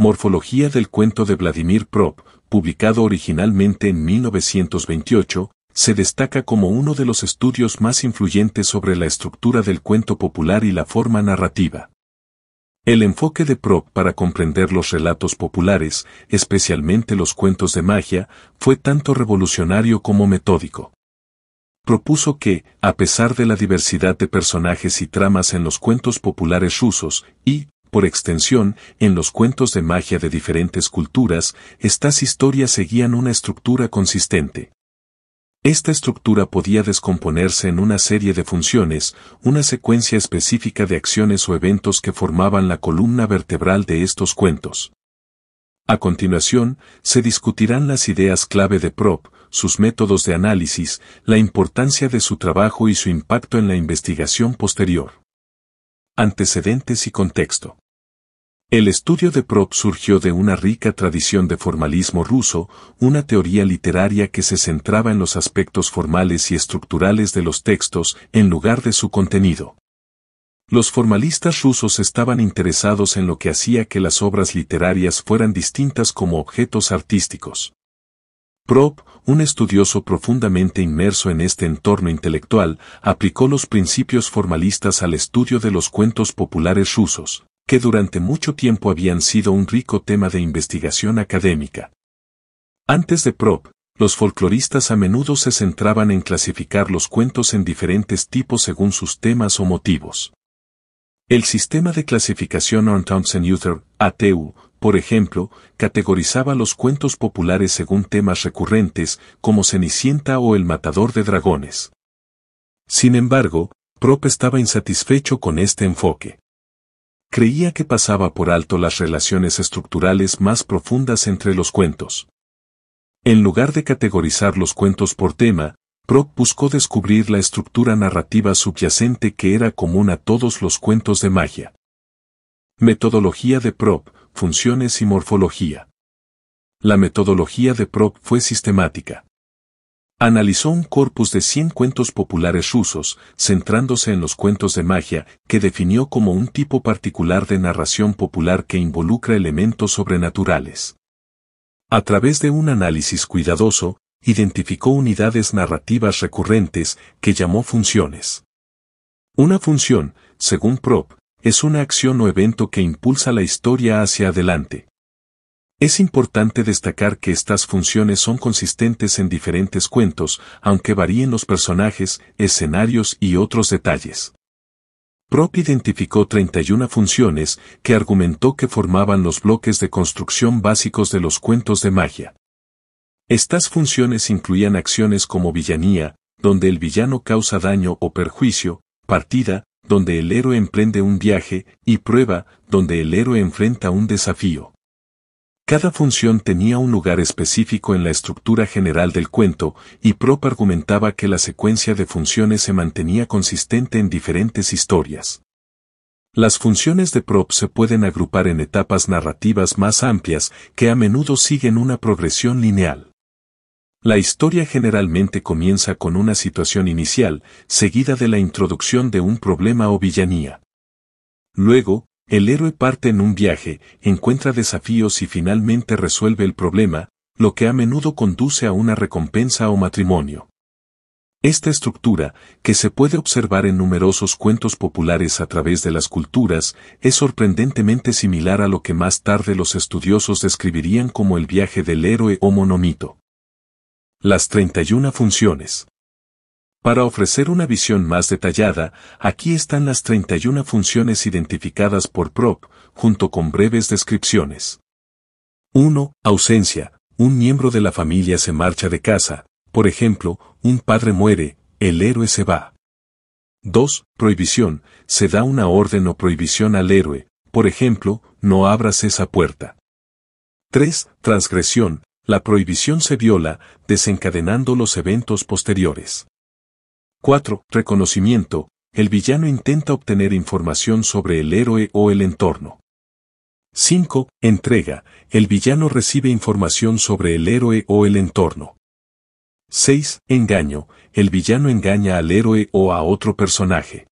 Morfología del cuento de Vladimir Prop, publicado originalmente en 1928, se destaca como uno de los estudios más influyentes sobre la estructura del cuento popular y la forma narrativa. El enfoque de Prop para comprender los relatos populares, especialmente los cuentos de magia, fue tanto revolucionario como metódico. Propuso que, a pesar de la diversidad de personajes y tramas en los cuentos populares rusos, y, por extensión, en los cuentos de magia de diferentes culturas, estas historias seguían una estructura consistente. Esta estructura podía descomponerse en una serie de funciones, una secuencia específica de acciones o eventos que formaban la columna vertebral de estos cuentos. A continuación, se discutirán las ideas clave de Prop, sus métodos de análisis, la importancia de su trabajo y su impacto en la investigación posterior. Antecedentes y contexto. El estudio de Prop surgió de una rica tradición de formalismo ruso, una teoría literaria que se centraba en los aspectos formales y estructurales de los textos en lugar de su contenido. Los formalistas rusos estaban interesados en lo que hacía que las obras literarias fueran distintas como objetos artísticos. Prop, un estudioso profundamente inmerso en este entorno intelectual, aplicó los principios formalistas al estudio de los cuentos populares rusos, que durante mucho tiempo habían sido un rico tema de investigación académica. Antes de Prop, los folcloristas a menudo se centraban en clasificar los cuentos en diferentes tipos según sus temas o motivos. El sistema de clasificación Orn Uther, ATU, por ejemplo, categorizaba los cuentos populares según temas recurrentes, como Cenicienta o El Matador de Dragones. Sin embargo, Prop estaba insatisfecho con este enfoque. Creía que pasaba por alto las relaciones estructurales más profundas entre los cuentos. En lugar de categorizar los cuentos por tema, Prop buscó descubrir la estructura narrativa subyacente que era común a todos los cuentos de magia. Metodología de Prop, funciones y morfología. La metodología de Prop fue sistemática. Analizó un corpus de 100 cuentos populares rusos, centrándose en los cuentos de magia, que definió como un tipo particular de narración popular que involucra elementos sobrenaturales. A través de un análisis cuidadoso, identificó unidades narrativas recurrentes que llamó funciones. Una función, según Prop, es una acción o evento que impulsa la historia hacia adelante. Es importante destacar que estas funciones son consistentes en diferentes cuentos, aunque varíen los personajes, escenarios y otros detalles. Prop identificó 31 funciones que argumentó que formaban los bloques de construcción básicos de los cuentos de magia. Estas funciones incluían acciones como villanía, donde el villano causa daño o perjuicio, partida, donde el héroe emprende un viaje, y prueba, donde el héroe enfrenta un desafío. Cada función tenía un lugar específico en la estructura general del cuento, y Prop argumentaba que la secuencia de funciones se mantenía consistente en diferentes historias. Las funciones de Prop se pueden agrupar en etapas narrativas más amplias que a menudo siguen una progresión lineal. La historia generalmente comienza con una situación inicial, seguida de la introducción de un problema o villanía. Luego, el héroe parte en un viaje, encuentra desafíos y finalmente resuelve el problema, lo que a menudo conduce a una recompensa o matrimonio. Esta estructura, que se puede observar en numerosos cuentos populares a través de las culturas, es sorprendentemente similar a lo que más tarde los estudiosos describirían como el viaje del héroe o monomito. Las 31 funciones. Para ofrecer una visión más detallada, aquí están las 31 funciones identificadas por Prop, junto con breves descripciones. 1. Ausencia. Un miembro de la familia se marcha de casa, por ejemplo, un padre muere, el héroe se va. 2. Prohibición. Se da una orden o prohibición al héroe, por ejemplo, no abras esa puerta. 3. Transgresión la prohibición se viola, desencadenando los eventos posteriores. 4. Reconocimiento. El villano intenta obtener información sobre el héroe o el entorno. 5. Entrega. El villano recibe información sobre el héroe o el entorno. 6. Engaño. El villano engaña al héroe o a otro personaje.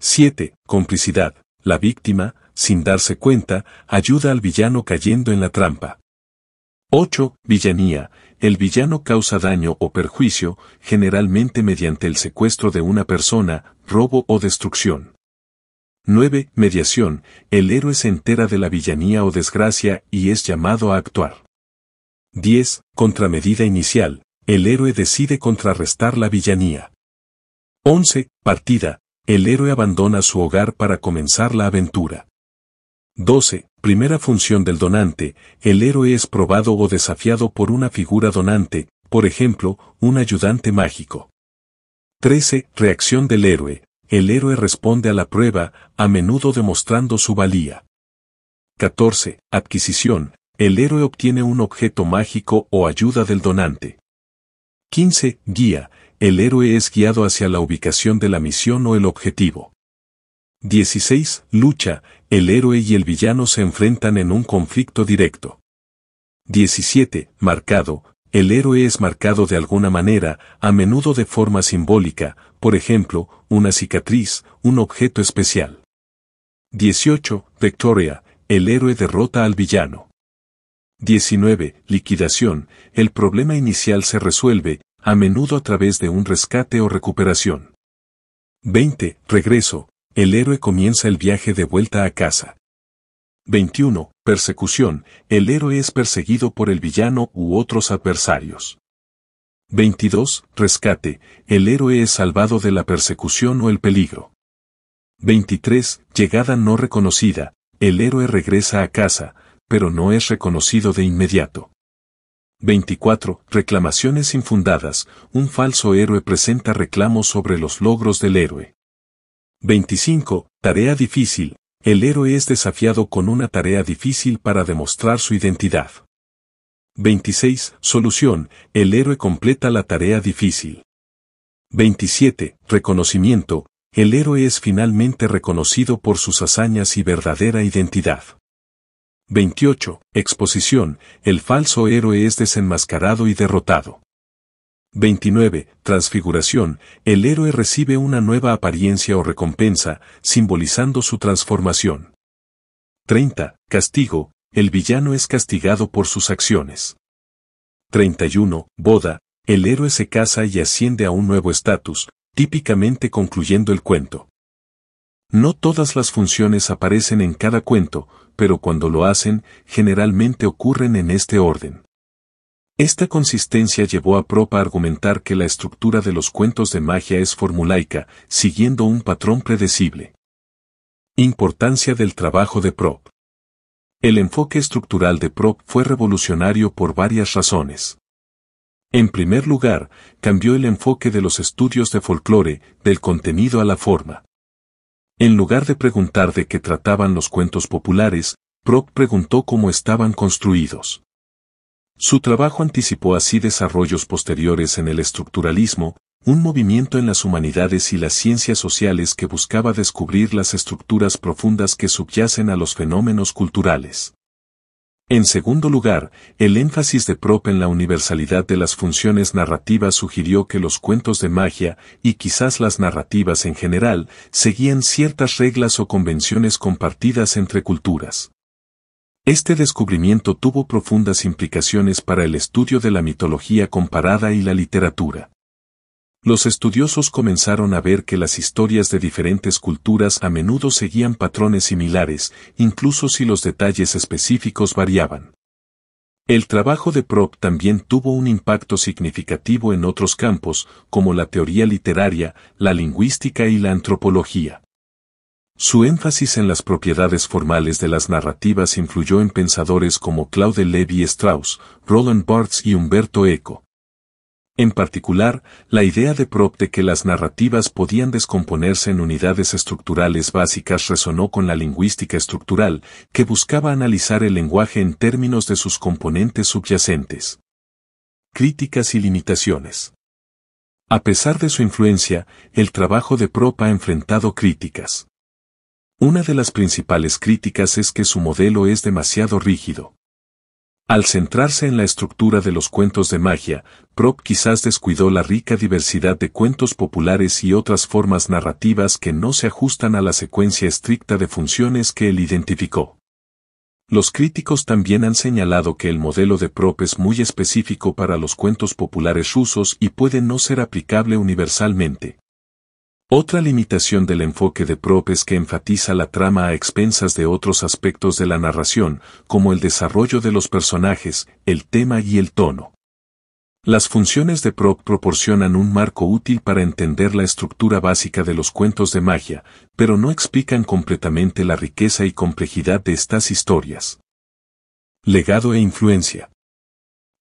7. Complicidad. La víctima, sin darse cuenta, ayuda al villano cayendo en la trampa. 8. Villanía. El villano causa daño o perjuicio, generalmente mediante el secuestro de una persona, robo o destrucción. 9. Mediación. El héroe se entera de la villanía o desgracia y es llamado a actuar. 10. Contramedida inicial. El héroe decide contrarrestar la villanía. 11. Partida. El héroe abandona su hogar para comenzar la aventura. 12. Primera función del donante, el héroe es probado o desafiado por una figura donante, por ejemplo, un ayudante mágico. 13. Reacción del héroe. El héroe responde a la prueba, a menudo demostrando su valía. 14. Adquisición. El héroe obtiene un objeto mágico o ayuda del donante. 15. Guía. El héroe es guiado hacia la ubicación de la misión o el objetivo. 16. Lucha, el héroe y el villano se enfrentan en un conflicto directo. 17. Marcado, el héroe es marcado de alguna manera, a menudo de forma simbólica, por ejemplo, una cicatriz, un objeto especial. 18. Victoria, el héroe derrota al villano. 19. Liquidación, el problema inicial se resuelve, a menudo a través de un rescate o recuperación. 20. Regreso, el héroe comienza el viaje de vuelta a casa. 21. Persecución. El héroe es perseguido por el villano u otros adversarios. 22. Rescate. El héroe es salvado de la persecución o el peligro. 23. Llegada no reconocida. El héroe regresa a casa, pero no es reconocido de inmediato. 24. Reclamaciones infundadas. Un falso héroe presenta reclamos sobre los logros del héroe. 25. Tarea difícil. El héroe es desafiado con una tarea difícil para demostrar su identidad. 26. Solución. El héroe completa la tarea difícil. 27. Reconocimiento. El héroe es finalmente reconocido por sus hazañas y verdadera identidad. 28. Exposición. El falso héroe es desenmascarado y derrotado. 29. Transfiguración. El héroe recibe una nueva apariencia o recompensa, simbolizando su transformación. 30. Castigo. El villano es castigado por sus acciones. 31. Boda. El héroe se casa y asciende a un nuevo estatus, típicamente concluyendo el cuento. No todas las funciones aparecen en cada cuento, pero cuando lo hacen, generalmente ocurren en este orden. Esta consistencia llevó a Prop a argumentar que la estructura de los cuentos de magia es formulaica, siguiendo un patrón predecible. Importancia del trabajo de Prop. El enfoque estructural de Prop fue revolucionario por varias razones. En primer lugar, cambió el enfoque de los estudios de folclore, del contenido a la forma. En lugar de preguntar de qué trataban los cuentos populares, Prop preguntó cómo estaban construidos. Su trabajo anticipó así desarrollos posteriores en el estructuralismo, un movimiento en las humanidades y las ciencias sociales que buscaba descubrir las estructuras profundas que subyacen a los fenómenos culturales. En segundo lugar, el énfasis de Prop en la universalidad de las funciones narrativas sugirió que los cuentos de magia, y quizás las narrativas en general, seguían ciertas reglas o convenciones compartidas entre culturas. Este descubrimiento tuvo profundas implicaciones para el estudio de la mitología comparada y la literatura. Los estudiosos comenzaron a ver que las historias de diferentes culturas a menudo seguían patrones similares, incluso si los detalles específicos variaban. El trabajo de Prop también tuvo un impacto significativo en otros campos, como la teoría literaria, la lingüística y la antropología. Su énfasis en las propiedades formales de las narrativas influyó en pensadores como Claude Levi Strauss, Roland Barthes y Humberto Eco. En particular, la idea de Prop de que las narrativas podían descomponerse en unidades estructurales básicas resonó con la lingüística estructural, que buscaba analizar el lenguaje en términos de sus componentes subyacentes. Críticas y limitaciones. A pesar de su influencia, el trabajo de Prop ha enfrentado críticas. Una de las principales críticas es que su modelo es demasiado rígido. Al centrarse en la estructura de los cuentos de magia, Prop quizás descuidó la rica diversidad de cuentos populares y otras formas narrativas que no se ajustan a la secuencia estricta de funciones que él identificó. Los críticos también han señalado que el modelo de Prop es muy específico para los cuentos populares rusos y puede no ser aplicable universalmente. Otra limitación del enfoque de Prop es que enfatiza la trama a expensas de otros aspectos de la narración, como el desarrollo de los personajes, el tema y el tono. Las funciones de Prop proporcionan un marco útil para entender la estructura básica de los cuentos de magia, pero no explican completamente la riqueza y complejidad de estas historias. Legado e influencia.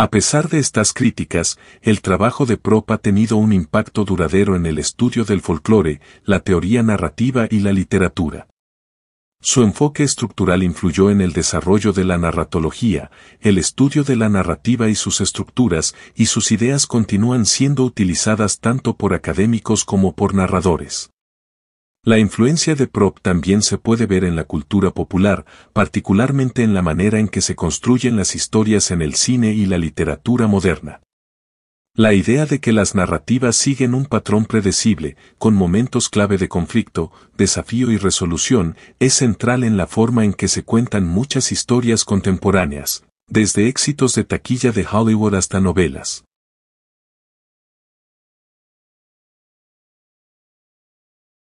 A pesar de estas críticas, el trabajo de Prop ha tenido un impacto duradero en el estudio del folclore, la teoría narrativa y la literatura. Su enfoque estructural influyó en el desarrollo de la narratología, el estudio de la narrativa y sus estructuras, y sus ideas continúan siendo utilizadas tanto por académicos como por narradores. La influencia de Prop también se puede ver en la cultura popular, particularmente en la manera en que se construyen las historias en el cine y la literatura moderna. La idea de que las narrativas siguen un patrón predecible, con momentos clave de conflicto, desafío y resolución, es central en la forma en que se cuentan muchas historias contemporáneas, desde éxitos de taquilla de Hollywood hasta novelas.